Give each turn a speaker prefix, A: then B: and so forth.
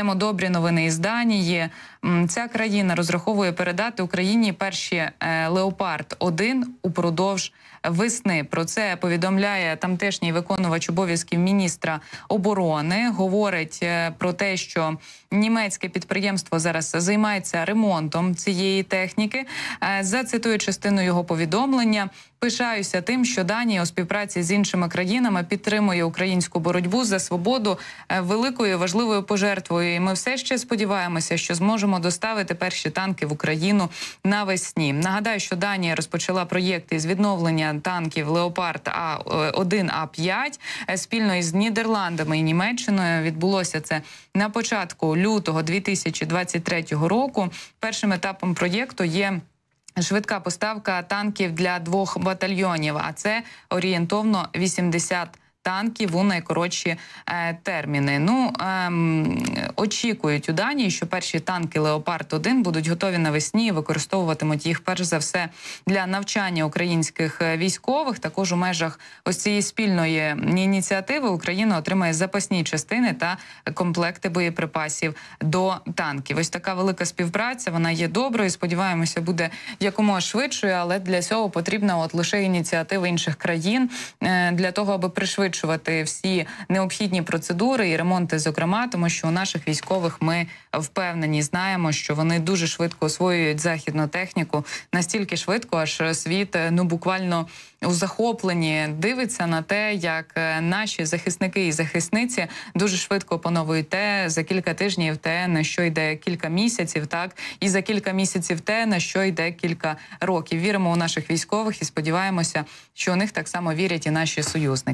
A: Маємо добрі новини із Данії. Ця країна розраховує передати Україні перші е, леопард 1 упродовж весни. Про це повідомляє тамтешній виконувач обов'язків міністра оборони. Говорить е, про те, що німецьке підприємство зараз займається ремонтом цієї техніки. Е, зацитую частину його повідомлення. Пишаюся тим, що Данія у співпраці з іншими країнами підтримує українську боротьбу за свободу великою важливою пожертвою і ми все ще сподіваємося, що зможемо доставити перші танки в Україну навесні. Нагадаю, що Данія розпочала проєкт із відновлення танків Леопард А 1 А 5 спільно із Нідерландами і Німеччиною. Відбулося це на початку лютого 2023 року. Першим етапом проєкту є. Швидка поставка танків для двох батальйонів, а це орієнтовно 80 танків у найкоротші е, терміни. Ну е, очікують у Данії, що перші танки Леопард 1 будуть готові навесні і використовуватимуть їх перш за все для навчання українських е, військових. Також у межах ось цієї спільної ініціативи Україна отримає запасні частини та комплекти боєприпасів до танків. Ось така велика співпраця. Вона є доброю. Сподіваємося, буде якомога швидшою, але для цього потрібна от лише ініціатива інших країн е, для того, аби пришвидшити пришвидшувати всі необхідні процедури і ремонти, зокрема, тому що у наших військових ми впевнені знаємо, що вони дуже швидко освоюють західну техніку настільки швидко, аж світ е, ну буквально у захопленні дивиться на те, як е, наші захисники і захисниці дуже швидко опановують те за кілька тижнів, те на що йде кілька місяців, так і за кілька місяців те на що йде кілька років. Віримо у наших військових і сподіваємося, що у них так само вірять і наші союзники.